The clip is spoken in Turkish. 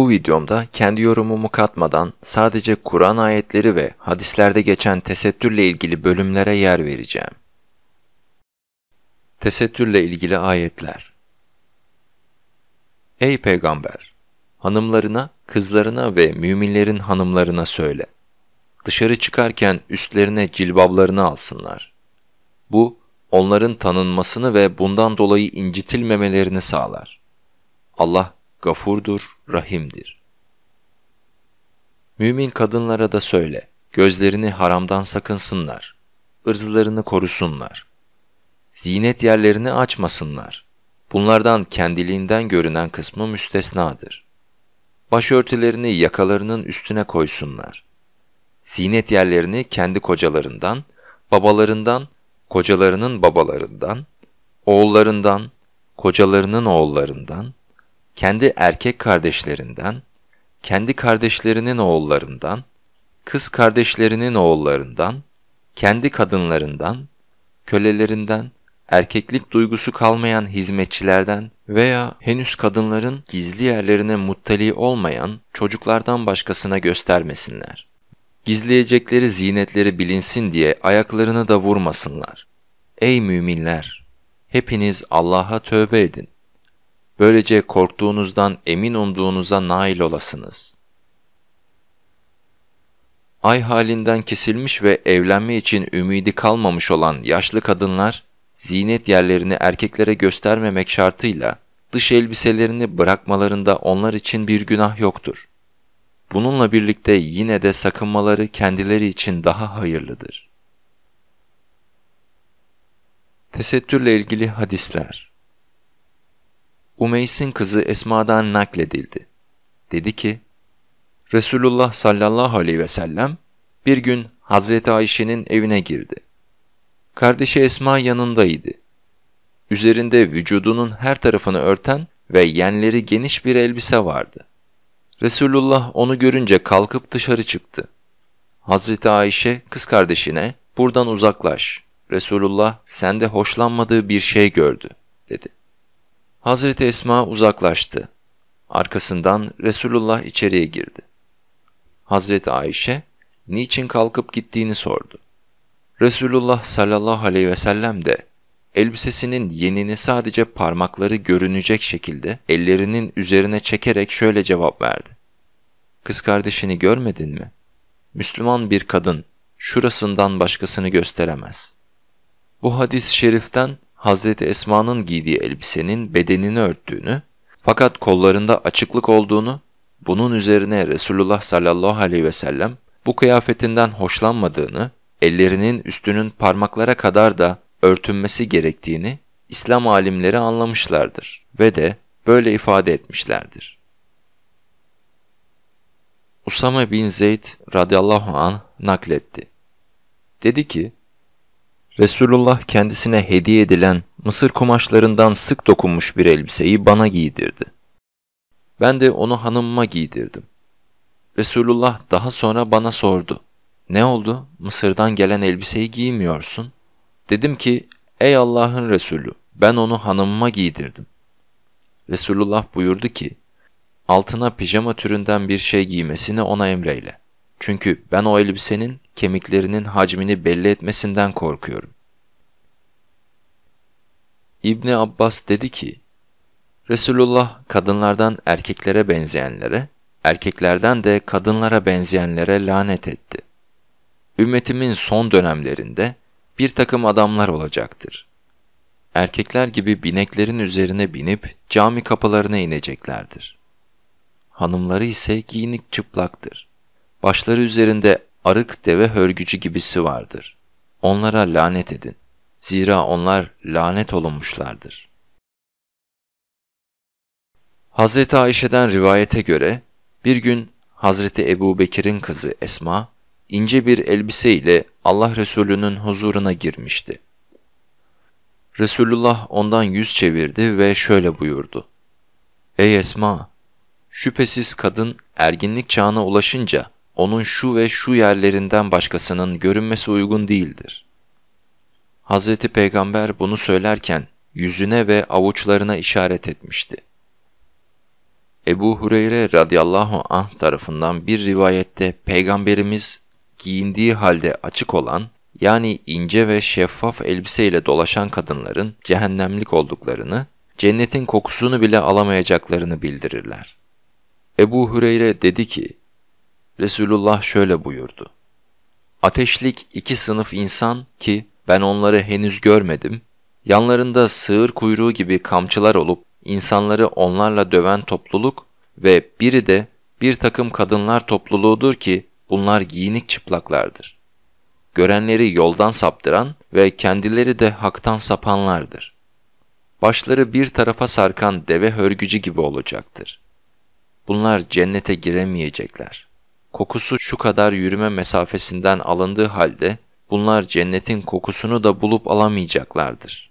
Bu videomda kendi yorumumu katmadan sadece Kur'an ayetleri ve hadislerde geçen tesettürle ilgili bölümlere yer vereceğim. Tesettürle ilgili ayetler Ey peygamber! Hanımlarına, kızlarına ve müminlerin hanımlarına söyle. Dışarı çıkarken üstlerine cilbablarını alsınlar. Bu, onların tanınmasını ve bundan dolayı incitilmemelerini sağlar. Allah gafurdur, rahimdir. Mümin kadınlara da söyle, gözlerini haramdan sakınsınlar, ırzlarını korusunlar, zinet yerlerini açmasınlar. Bunlardan kendiliğinden görünen kısmı müstesnadır. Başörtülerini yakalarının üstüne koysunlar. Zinet yerlerini kendi kocalarından, babalarından, kocalarının babalarından, oğullarından, kocalarının oğullarından, kendi erkek kardeşlerinden, kendi kardeşlerinin oğullarından, kız kardeşlerinin oğullarından, kendi kadınlarından, kölelerinden, erkeklik duygusu kalmayan hizmetçilerden veya henüz kadınların gizli yerlerine muttali olmayan çocuklardan başkasına göstermesinler. Gizleyecekleri zinetleri bilinsin diye ayaklarını da vurmasınlar. Ey müminler! Hepiniz Allah'a tövbe edin. Böylece korktuğunuzdan emin umduğunuza nail olasınız. Ay halinden kesilmiş ve evlenme için ümidi kalmamış olan yaşlı kadınlar, zinet yerlerini erkeklere göstermemek şartıyla dış elbiselerini bırakmalarında onlar için bir günah yoktur. Bununla birlikte yine de sakınmaları kendileri için daha hayırlıdır. Tesettürle ilgili hadisler Umeys'in kızı Esma'dan nakledildi. Dedi ki, Resulullah sallallahu aleyhi ve sellem bir gün Hazreti Ayşe'nin evine girdi. Kardeşi Esma yanındaydı. Üzerinde vücudunun her tarafını örten ve yenleri geniş bir elbise vardı. Resulullah onu görünce kalkıp dışarı çıktı. Hazreti Ayşe kız kardeşine buradan uzaklaş. Resulullah sende hoşlanmadığı bir şey gördü dedi. Hazreti Esma uzaklaştı. Arkasından Resulullah içeriye girdi. Hazreti Ayşe, niçin kalkıp gittiğini sordu. Resulullah sallallahu aleyhi ve sellem de elbisesinin yenini sadece parmakları görünecek şekilde ellerinin üzerine çekerek şöyle cevap verdi. Kız kardeşini görmedin mi? Müslüman bir kadın şurasından başkasını gösteremez. Bu hadis-i şeriften Hazreti Esma'nın giydiği elbisenin bedenini örttüğünü, fakat kollarında açıklık olduğunu, bunun üzerine Resulullah sallallahu aleyhi ve sellem bu kıyafetinden hoşlanmadığını, ellerinin üstünün parmaklara kadar da örtünmesi gerektiğini İslam alimleri anlamışlardır ve de böyle ifade etmişlerdir. Usame bin Zeyd radıyallahu an nakletti. Dedi ki, Resulullah kendisine hediye edilen mısır kumaşlarından sık dokunmuş bir elbiseyi bana giydirdi. Ben de onu hanımıma giydirdim. Resulullah daha sonra bana sordu. Ne oldu? Mısır'dan gelen elbiseyi giymiyorsun. Dedim ki, ey Allah'ın Resulü, ben onu hanımıma giydirdim. Resulullah buyurdu ki, altına pijama türünden bir şey giymesini ona emreyle. Çünkü ben o elbisenin kemiklerinin hacmini belli etmesinden korkuyorum. İbni Abbas dedi ki, Resulullah kadınlardan erkeklere benzeyenlere, erkeklerden de kadınlara benzeyenlere lanet etti. Ümmetimin son dönemlerinde bir takım adamlar olacaktır. Erkekler gibi bineklerin üzerine binip cami kapılarına ineceklerdir. Hanımları ise giyinik çıplaktır. Başları üzerinde arık deve hörgücü gibisi vardır. Onlara lanet edin. Zira onlar lanet olunmuşlardır. Hazreti Ayşe'den rivayete göre bir gün Hazreti Ebu Bekir'in kızı Esma ince bir elbise ile Allah Resulü'nün huzuruna girmişti. Resulullah ondan yüz çevirdi ve şöyle buyurdu. Ey Esma! Şüphesiz kadın erginlik çağına ulaşınca onun şu ve şu yerlerinden başkasının görünmesi uygun değildir. Hz. Peygamber bunu söylerken yüzüne ve avuçlarına işaret etmişti. Ebu Hureyre radıyallahu anh tarafından bir rivayette Peygamberimiz giyindiği halde açık olan yani ince ve şeffaf elbiseyle dolaşan kadınların cehennemlik olduklarını, cennetin kokusunu bile alamayacaklarını bildirirler. Ebu Hureyre dedi ki, Resulullah şöyle buyurdu. Ateşlik iki sınıf insan ki ben onları henüz görmedim, yanlarında sığır kuyruğu gibi kamçılar olup insanları onlarla döven topluluk ve biri de bir takım kadınlar topluluğudur ki bunlar giyinik çıplaklardır. Görenleri yoldan saptıran ve kendileri de haktan sapanlardır. Başları bir tarafa sarkan deve hörgücü gibi olacaktır. Bunlar cennete giremeyecekler.'' kokusu şu kadar yürüme mesafesinden alındığı halde bunlar cennetin kokusunu da bulup alamayacaklardır.''